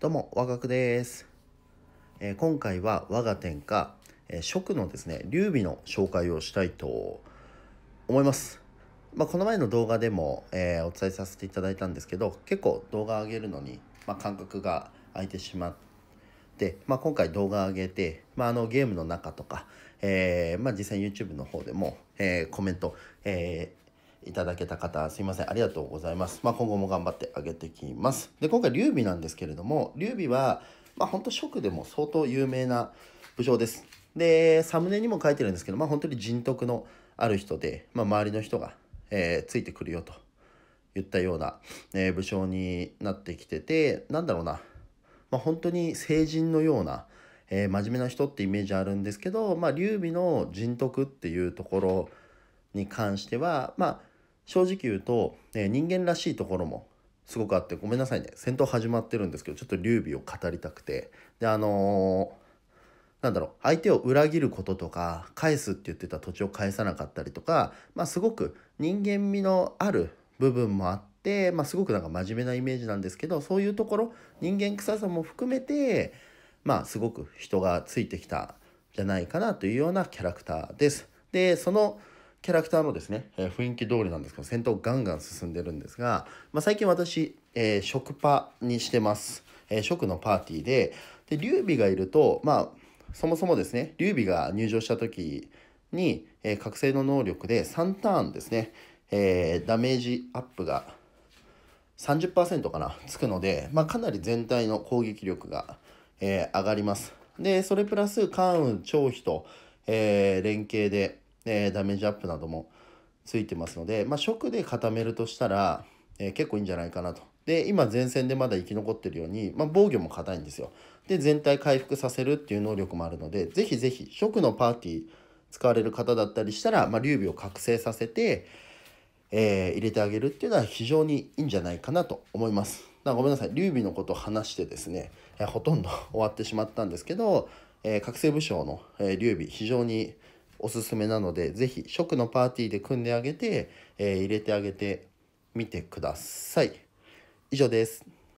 どうも、和楽です。えー、今回は我が天下、えー、食のですね、劉備の紹介をしたいと思います。まあ、この前の動画でも、えー、お伝えさせていただいたんですけど、結構動画上げるのに、まあ、感覚が空いてしまって、まあ、今回動画上げて、まあ、あのゲームの中とか、えまあ、実際 YouTube の方でも、えコメント、えーいただけた方、すいません。ありがとうございます。まあ、今後も頑張ってあげてきます。で、今回、劉備なんですけれども、劉備は、まあ、本当と職でも相当有名な武将です。で、サムネにも書いてるんですけど、まあ、本当に人徳のある人で、まあ、周りの人が、えー、ついてくるよと言ったような、えー、武将になってきてて、なんだろうな、まあ、本当に成人のような、えー、真面目な人ってイメージあるんですけど、まあ、劉備の人徳っていうところに関しては、まあ、正直言うと、え人間らしいところもすごくあって、ごめんなさいね、戦闘始まってるんですけど、ちょっと劉備を語りたくて。で、あのーなんだろう、相手を裏切ることとか、返すって言ってた土地を返さなかったりとか、まあすごく人間味のある部分もあって、まあすごくなんか真面目なイメージなんですけど、そういうところ、人間臭さも含めて、まあすごく人がついてきたんじゃないかなというようなキャラクターです。で、そのキャラクターのですね、えー、雰囲気通りなんですけど、戦闘ガンガン進んでるんですが、まあ、最近私、えー、食パにしてます。えー、食のパーティーで、で、劉備がいると、まあ、そもそもですね、劉備が入場した時に、え覚醒の能力で3ターンですね、えダメージアップが30%かな、つくので、まあ、かなり全体の攻撃力が、え上がります。で、それプラス、関羽、張飛と、え連携で、えー、ダメージアップなどもついてますので、まあ、食で固めるとしたら、えー、結構いいんじゃないかなと。で、今前線でまだ生き残ってるように、まあ、防御も硬いんですよ。で、全体回復させるっていう能力もあるので、ぜひぜひ、食のパーティー使われる方だったりしたら、まあ、劉備を覚醒させて、えー、入れてあげるっていうのは非常にいいんじゃないかなと思います。だごめんなさい、劉備のことを話してですね、えほとんど終わってしまったんですけど、えー、覚醒武将の、え劉備、非常におすすめなので、是非食のパーティーで組んであげて、えー、入れてあげてみてください。以上です。